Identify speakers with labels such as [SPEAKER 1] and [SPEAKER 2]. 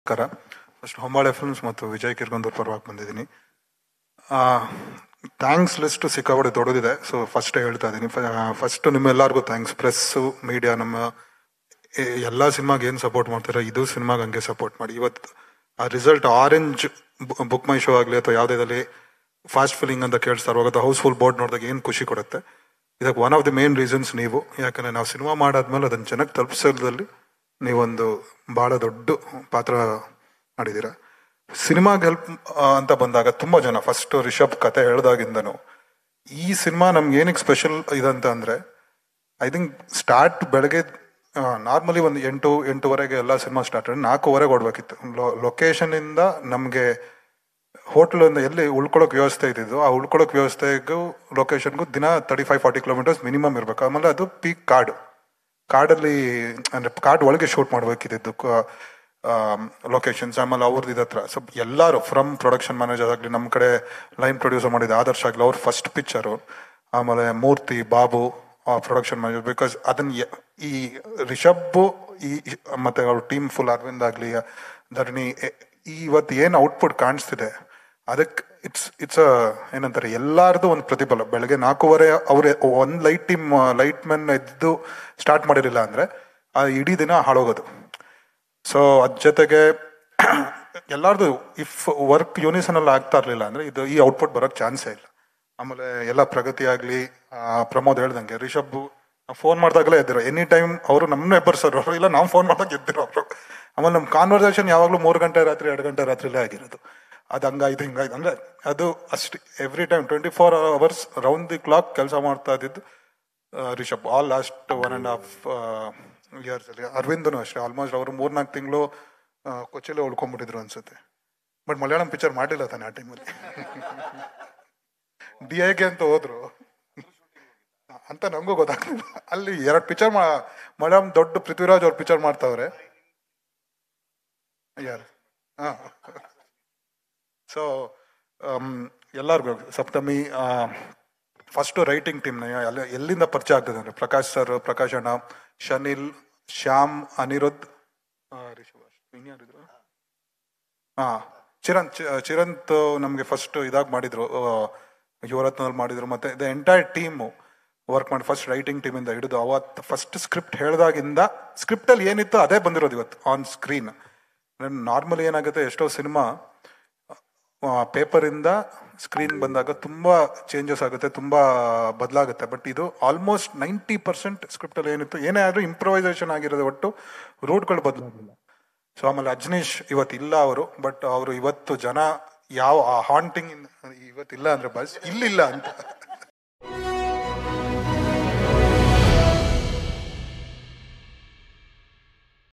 [SPEAKER 1] ನಮಸ್ಕಾರ ಫಸ್ಟ್ ಹೊಂಬಾಳೆ ಫಿಲ್ಮ್ಸ್ ಮತ್ತು ವಿಜಯ್ ಕಿರ್ಗೊಂದೂರ್ ಪರವಾಗಿ ಬಂದಿದ್ದೀನಿ ಥ್ಯಾಂಕ್ಸ್ ಲಿಸ್ಟ್ ಸಿಕ್ಕಾಪಡೆ ದೊಡ್ಡದಿದೆ ಸೊ ಫಸ್ಟ್ ಹೇಳ್ತಾ ಇದ್ದೀನಿ ಫಸ್ಟ್ ನಿಮ್ಮೆಲ್ಲರಿಗೂ ಥ್ಯಾಂಕ್ಸ್ ಪ್ರೆಸ್ಸು ಮೀಡಿಯಾ ನಮ್ಮ ಎಲ್ಲ ಸಿನಿಮಾಗೆ ಏನು ಸಪೋರ್ಟ್ ಮಾಡ್ತೀರಾ ಇದು ಸಿನಿಮಾಗೆ ಹಂಗೆ ಸಪೋರ್ಟ್ ಮಾಡಿ ಇವತ್ತು ಆ result Orange BookMyShow ಆಗಲಿ ಅಥವಾ ಯಾವುದೇ ಫಾಸ್ಟ್ ಫಿಲಿಂಗ್ ಅಂತ ಕೇಳಿಸ್ತಾರ ಹೌಸ್ ಹೌಸ್ಫುಲ್ ಬೋರ್ಡ್ ನೋಡಿದಾಗ ಏನು ಖುಷಿ ಕೊಡುತ್ತೆ ಇದಕ್ಕೆ one of the main reasons ನೀವು ಯಾಕಂದರೆ ನಾವು ಸಿನಿಮಾ ಮಾಡಾದ್ಮೇಲೆ ಅದನ್ನು ಚೆನ್ನಾಗಿ ತಲುಪಿಸೋದ್ರಲ್ಲಿ ನೀವೊಂದು ಭಾಳ ದೊಡ್ಡ ಪಾತ್ರ ಮಾಡಿದ್ದೀರ ಸಿನಿಮಾಗೆ ಹೆಲ್ಪ್ ಅಂತ ಬಂದಾಗ ತುಂಬ ಜನ ಫಸ್ಟ್ ರಿಷಬ್ ಕತೆ ಹೇಳ್ದಾಗಿಂದನು ಈ ಸಿನಿಮಾ ನಮ್ಗೆ ಏನಕ್ಕೆ ಸ್ಪೆಷಲ್ ಇದಂತ ಅಂದರೆ ಐ ಥಿಂಕ್ ಸ್ಟಾರ್ಟ್ ಬೆಳಗ್ಗೆ ನಾರ್ಮಲಿ ಒಂದು ಎಂಟು ಎಂಟುವರೆಗೆ ಎಲ್ಲ ಸಿನಿಮಾ ಸ್ಟಾರ್ಟ್ ಆಗಿ ನಾಲ್ಕೂವರೆಗೆ ಓಡಬೇಕಿತ್ತು ಲೊ ಲೊಕೇಶನಿಂದ ನಮಗೆ ಹೋಟ್ಲಿಂದ ಎಲ್ಲಿ ಉಳ್ಕೊಳ್ಳೋಕೆ ವ್ಯವಸ್ಥೆ ಇದ್ದಿದ್ದು ಆ ಉಳ್ಕೊಳ್ಳೋಕೆ ವ್ಯವಸ್ಥೆಗೂ ಲೊಕೇಶನ್ಗೂ ದಿನ thirty five forty kilometres minimum ಇರಬೇಕು ಆಮೇಲೆ ಅದು ಪೀಕ್ ಕಾರ್ಡ್ ಕಾಡಲ್ಲಿ ಅಂದರೆ ಕಾಡ್ ಒಳಗೆ ಶೂಟ್ ಮಾಡಬೇಕಿದ್ದು ಲೊಕೇಶನ್ಸ್ ಆಮೇಲೆ ಅವ್ರದ್ದು ಇದತ್ರ ಸೊ ಎಲ್ಲರೂ ಫ್ರಮ್ ಪ್ರೊಡಕ್ಷನ್ ಮ್ಯಾನೇಜರ್ ಆಗಲಿ ನಮ್ಮ ಕಡೆ ಲೈನ್ ಪ್ರೊಡ್ಯೂಸರ್ ಮಾಡಿದ ಆದರ್ಶ ಆಗಲಿ ಅವ್ರ ಫಸ್ಟ್ ಪಿಕ್ಚರು ಆಮೇಲೆ Murthy Babu production manager because ಅದನ್ನ ಈ ರಿಷಬ್ ಈ ಮತ್ತೆ ಅವ್ರ ಟೀಮ್ ಫುಲ್ ಅರವಿಂದ್ ಆಗಲಿ ಧರಣಿ ಇವತ್ತು ಏನು ಔಟ್ಪುಟ್ ಕಾಣಿಸ್ತಿದೆ ಅದಕ್ಕೆ ಇಟ್ಸ್ ಇಟ್ಸ್ ಅ ಏನಂತಾರೆ ಎಲ್ಲಾರದು ಒಂದು ಪ್ರತಿಫಲ ಬೆಳಗ್ಗೆ ನಾಲ್ಕೂವರೆ ಅವ್ರೆ ಒಂದು ಲೈಟ್ ಟೀಮ್ ಲೈಟ್ ಮೆನ್ ಎದ್ದು ಸ್ಟಾರ್ಟ್ ಮಾಡಿರಲಿಲ್ಲ ಅಂದರೆ ಆ ಇಡೀ ದಿನ ಹಾಳೋಗೋದು ಸೊ ಅದ್ ಜೊತೆಗೆ ಎಲ್ಲಾರ್ದು ಇಫ್ ವರ್ಕ್ ಯೂನಿಸನ್ ಎಲ್ಲ ಆಗ್ತಾ ಇರಲಿಲ್ಲ ಅಂದ್ರೆ ಇದು ಈ ಔಟ್ಪುಟ್ ಬರೋಕ್ ಚಾನ್ಸೇ ಇಲ್ಲ ಆಮೇಲೆ ಎಲ್ಲ ಪ್ರಗತಿ ಆಗಲಿ ಪ್ರಮೋದ್ ಹೇಳ್ದಂಗೆ ರಿಷಬ್ ಫೋನ್ ಮಾಡಿದಾಗಲೇ ಎದ್ದಿರೋ ಎನಿ ಟೈಮ್ ಅವರು ನಮ್ಮನ್ನೇ ಸರ್ ಅವರು ಇಲ್ಲ ನಾವು ಫೋನ್ ಮಾಡಿದಾಗ ಎದ್ದಿರೋ ಆಮೇಲೆ ನಮ್ಮ ಕಾನ್ವರ್ಸೇಷನ್ ಯಾವಾಗಲೂ ಮೂರು ಗಂಟೆ ರಾತ್ರಿ ಎರಡು ಗಂಟೆ ರಾತ್ರಿಲೇ ಆಗಿರೋದು ಅದು ಹಂಗಾಯ್ತು ಹಿಂಗಾಯ್ತು ಅಂದರೆ ಅದು ಅಷ್ಟು every time twenty four hours round the clock ಕೆಲಸ ಮಾಡ್ತಾ ಇದ್ದಿದ್ದು Rishab all last one and half years ಅಲ್ಲಿ ಅರವಿಂದನು ಅಷ್ಟೇ ಆಲ್ಮೋಸ್ಟ್ ಅವರು ಮೂರ್ನಾಲ್ಕು ತಿಂಗಳು ಕೊಚ್ಚಿಲೇ ಉಳ್ಕೊಂಡ್ಬಿಟ್ಟಿದ್ರು ಅನ್ಸುತ್ತೆ ಬಟ್ ಮಲಯಾಳಂ ಪಿಕ್ಚರ್ ಮಾಡಿಲ್ಲ ತಾನೆ ಆ ಟೈಮಲ್ಲಿ ಡಿ ಐಗೆ ಅಂತ ಹೋದ್ರು ಅಂತ ನನಗೂ ಗೊತ್ತಾಗ್ಲಿಲ್ಲ ಅಲ್ಲಿ ಎರಡು ಪಿಕ್ಚರ್ ಮಲಯಾಳಂ ದೊಡ್ಡ ಪೃಥ್ವಿರಾಜ್ ಅವ್ರ ಪಿಕ್ಚರ್ ಮಾಡ್ತಾವ್ರೆ ಯಾರು ಹಾಂ ಸೊ um, ಎಲ್ಲರಿಗೂ ಸಪ್ತಮಿ ಫಸ್ಟು ರೈಟಿಂಗ್ ಟೀಮ್ನ ಎಲ್ಲಿಂದ ಪರಿಚಯ ಆಗ್ತದೆ ಅಂದರೆ ಪ್ರಕಾಶ್ ಸರ್ ಪ್ರಕಾಶ್ ಅಣ್ಣ ಶನಿಲ್ ಶ್ಯಾಮ್ ಅನಿರುದ್ಧ ಹಾಂ ಚಿರಂತ್ ಚಿರಂತ್ ನಮಗೆ ಫಸ್ಟ್ ಇದಾಗಿ ಮಾಡಿದರು ಯುವರತ್ನದಲ್ಲಿ ಮಾಡಿದರು ಮತ್ತು ದ ಎಂಟೈರ್ ಟೀಮು ವರ್ಕ್ ಮಾಡಿ ಫಸ್ಟ್ ರೈಟಿಂಗ್ ಟೀಮಿಂದ ಹಿಡಿದು ಆವತ್ತು ಫಸ್ಟ್ ಸ್ಕ್ರಿಪ್ಟ್ ಹೇಳಿದಾಗಿಂದ ಸ್ಕ್ರಿಪ್ಟಲ್ಲಿ ಏನಿತ್ತು ಅದೇ ಬಂದಿರೋದು ಇವತ್ತು ಆನ್ ಸ್ಕ್ರೀನ್ ನಾರ್ಮಲಿ ಏನಾಗುತ್ತೆ ಎಷ್ಟೋ ಸಿನಿಮಾ ಪೇಪರಿಂದ ಸ್ಕ್ರೀನ್ ಬಂದಾಗ ತುಂಬ ಚೇಂಜಸ್ ಆಗುತ್ತೆ ತುಂಬ ಬದಲಾಗುತ್ತೆ ಬಟ್ ಇದು ಆಲ್ಮೋಸ್ಟ್ ನೈಂಟಿ ಪರ್ಸೆಂಟ್ ಸ್ಕ್ರಿಪ್ಟಲ್ಲಿ ಏನಿತ್ತು ಏನೇ ಆದರೂ ಇಂಪ್ರೊವೈಸೇಷನ್ ಆಗಿರೋದು ಒಟ್ಟು ರೂಟ್ಗಳು ಬದಲಾಗಿಲ್ಲ ಸೊ ಆಮೇಲೆ ಅಜ್ನೀಶ್ ಇವತ್ತು ಇಲ್ಲ ಅವರು ಬಟ್ ಅವರು ಇವತ್ತು ಜನ ಯಾವ ಆ ಹಾಂಟಿಂಗ್ ಇವತ್ತಿಲ್ಲ ಅಂದರೆ ಬಸ್ ಇಲ್ಲಿಲ್ಲ ಅಂತ